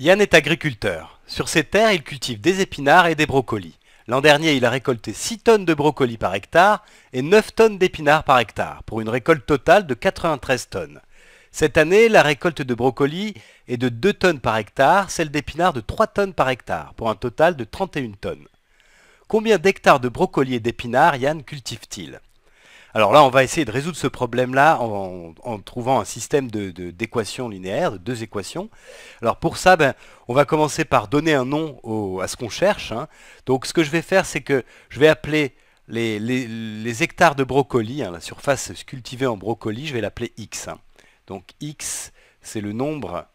Yann est agriculteur. Sur ses terres, il cultive des épinards et des brocolis. L'an dernier, il a récolté 6 tonnes de brocolis par hectare et 9 tonnes d'épinards par hectare, pour une récolte totale de 93 tonnes. Cette année, la récolte de brocolis est de 2 tonnes par hectare, celle d'épinards de 3 tonnes par hectare, pour un total de 31 tonnes. Combien d'hectares de brocolis et d'épinards Yann cultive-t-il alors là, on va essayer de résoudre ce problème-là en, trouvant un système d'équations linéaires, de deux équations. Alors pour ça, ben, on va commencer par donner un nom à ce qu'on cherche. Hein. Donc ce que je vais faire, c'est que je vais appeler les, hectares de brocoli, hein, la surface cultivée en brocoli, je vais l'appeler X. Hein. Donc X, c'est le nombre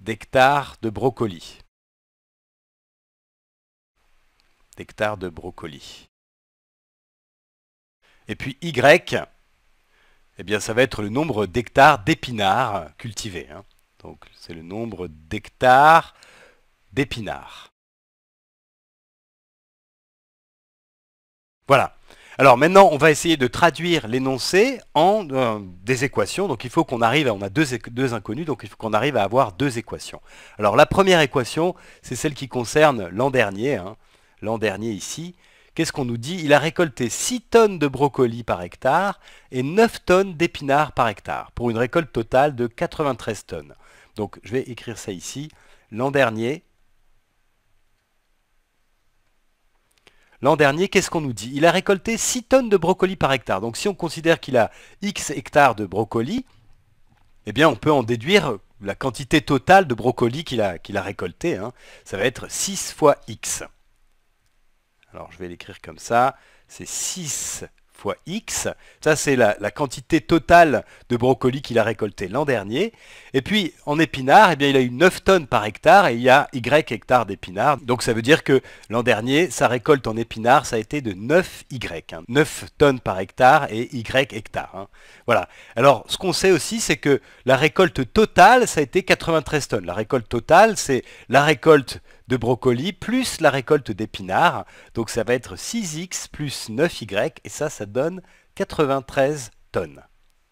d'hectares de brocoli. D'hectares de brocoli. Et puis Y, eh bien, ça va être le nombre d'hectares d'épinards cultivés. Hein. Donc c'est le nombre d'hectares d'épinards. Voilà. Alors maintenant, on va essayer de traduire l'énoncé en euh, des équations. Donc il faut qu'on arrive, à, on a deux, donc il faut qu'on arrive à avoir deux équations. Alors la première équation, c'est celle qui concerne l'an dernier, hein. l'an dernier ici, Qu'est-ce qu'on nous dit Il a récolté 6 tonnes de brocolis par hectare et 9 tonnes d'épinards par hectare, pour une récolte totale de 93 tonnes. Donc je vais écrire ça ici. L'an dernier, L'an dernier, qu'est-ce qu'on nous dit Il a récolté 6 tonnes de brocolis par hectare. Donc si on considère qu'il a X hectares de brocolis, eh bien on peut en déduire la quantité totale de brocolis qu'il a, qu'il a récolté. Hein. Ça va être 6 fois X. Alors je vais l'écrire comme ça, c'est 6 fois x. Ça, c'est la, quantité totale de brocolis qu'il a récolté l'an dernier. Et puis, en épinard, eh bien, il a eu 9 tonnes par hectare et il y a y hectares d'épinards. Donc, ça veut dire que l'an dernier, sa récolte en épinards, ça a été de 9 y. 9 hein. tonnes par hectare et y hectares. Hein. Voilà. Alors, ce qu'on sait aussi, c'est que la récolte totale, ça a été 93 tonnes. La récolte totale, c'est la récolte de brocoli plus la récolte d'épinards. Donc ça va être 6x plus 9y et ça, ça donne 93 tonnes.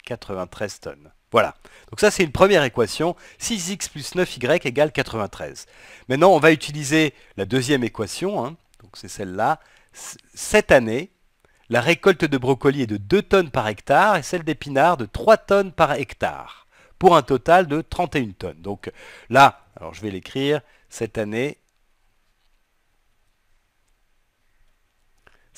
93 tonnes. Voilà. Donc ça, c'est une première équation. 6x plus 9y égale 93. Maintenant, on va utiliser la deuxième équation. Hein. Donc c'est celle-là. Cette année, la récolte de brocoli est de 2 tonnes par hectare et celle d'épinards de 3 tonnes par hectare pour un total de 31 tonnes. Donc là, alors je vais l'écrire, cette année,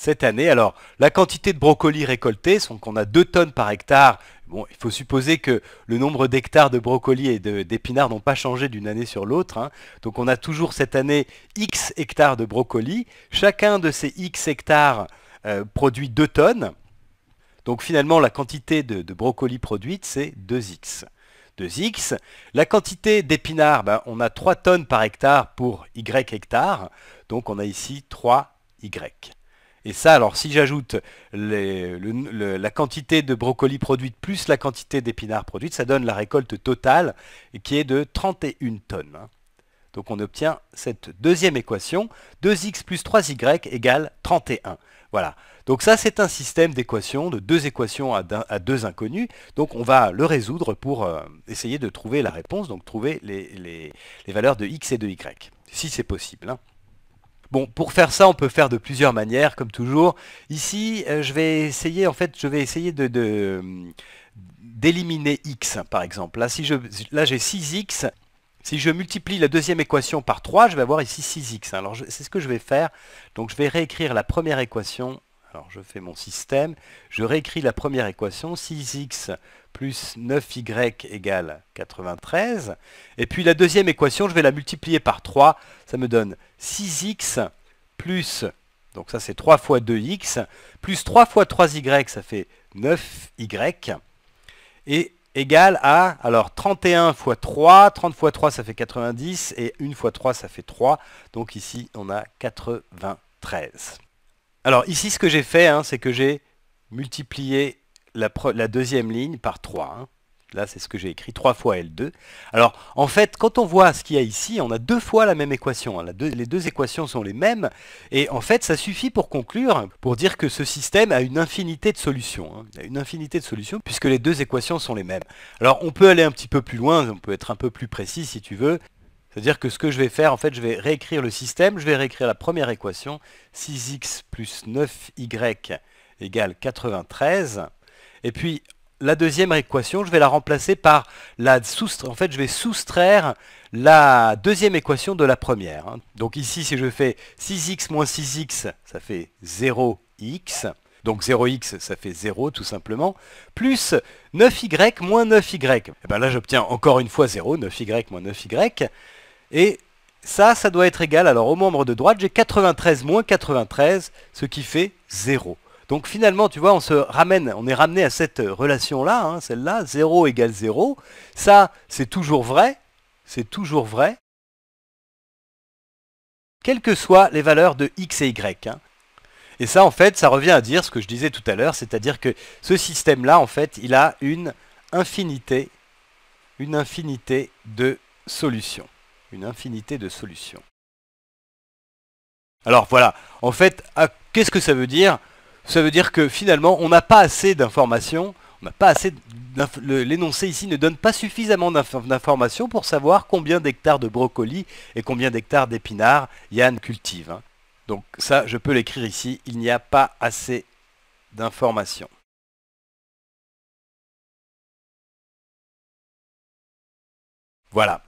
cette année. Alors, la quantité de brocolis récoltés, donc on a 2 tonnes par hectare. Bon, il faut supposer que le nombre d'hectares de brocoli et d'épinards n'ont pas changé d'une année sur l'autre. Hein. Donc on a toujours cette année X hectares de brocolis. Chacun de ces X hectares euh, produit 2 tonnes. Donc finalement, la quantité de, brocoli brocolis produite, c'est 2X. 2x. La quantité d'épinards, ben, on a 3 tonnes par hectare pour y hectare. Donc on a ici 3y. Et ça, alors si j'ajoute la quantité de brocoli produite plus la quantité d'épinards produite, ça donne la récolte totale qui est de 31 tonnes. Hein. Donc on obtient cette deuxième équation, 2x plus 3y égale 31. Voilà. Donc ça, c'est un système d'équations, de deux équations à, deux inconnues. Donc on va le résoudre pour euh, essayer de trouver la réponse, donc trouver les, valeurs de x et de y, si c'est possible. Hein. Bon, pour faire ça, on peut faire de plusieurs manières, comme toujours. Ici, euh, je vais essayer, en fait, je vais essayer de, d'éliminer x par exemple. Là, je, là j'ai 6x. Si je multiplie la deuxième équation par 3, je vais avoir ici 6x. Alors c'est ce que je vais faire. Donc je vais réécrire la première équation alors je fais mon système, je réécris la première équation, 6x plus 9y égale 93. Et puis la deuxième équation, je vais la multiplier par 3, ça me donne 6x plus, donc ça c'est 3 fois 2x, plus 3 fois 3y, ça fait 9y, et égale à, alors 31 fois 3, 30 fois 3 ça fait 90, et 1 fois 3 ça fait 3, donc ici on a 93. Alors ici, ce que j'ai fait, hein, c'est que j'ai multiplié la, deuxième ligne par 3. Hein. Là, c'est ce que j'ai écrit, 3 fois L2. Alors, en fait, quand on voit ce qu'il y a ici, on a deux fois la même équation. Hein. les deux équations sont les mêmes. Et en fait, ça suffit pour conclure, pour dire que ce système a une infinité de solutions. Il a une infinité de solutions, puisque les deux équations sont les mêmes. Alors, on peut aller un petit peu plus loin, on peut être un peu plus précis si tu veux. C'est-à-dire que ce que je vais faire, en fait, je vais réécrire le système, je vais réécrire la première équation, 6x plus 9y égale 93. Et puis, la deuxième équation, je vais la remplacer par la soustraire. En fait, je vais soustraire la deuxième équation de la première. Hein. Donc ici, si je fais 6x moins 6x, ça fait 0x. Donc 0x, ça fait 0 tout simplement, plus 9y moins 9y. Et eh bien là, j'obtiens encore une fois 0, 9y moins 9y. Et ça, ça doit être égal. Alors au membre de droite, j'ai 93 moins 93, ce qui fait 0. Donc finalement, tu vois, on se ramène, on est ramené à cette euh, relation-là, hein, celle-là, 0 égale 0. Ça, c'est toujours vrai, c'est toujours vrai, quelles que soient les valeurs de x et y. Hein. Et ça, en fait, ça revient à dire ce que je disais tout à l'heure, c'est-à-dire que ce système-là, en fait, il a une infinité, une infinité de solutions une infinité de solutions. Alors voilà, en fait, qu'est-ce que ça veut dire Ça veut dire que finalement, on n'a pas assez d'informations, l'énoncé ici ne donne pas suffisamment d'informations pour savoir combien d'hectares de brocolis et combien d'hectares d'épinards Yann cultive. Hein. Donc ça, je peux l'écrire ici, il n'y a pas assez d'informations. Voilà.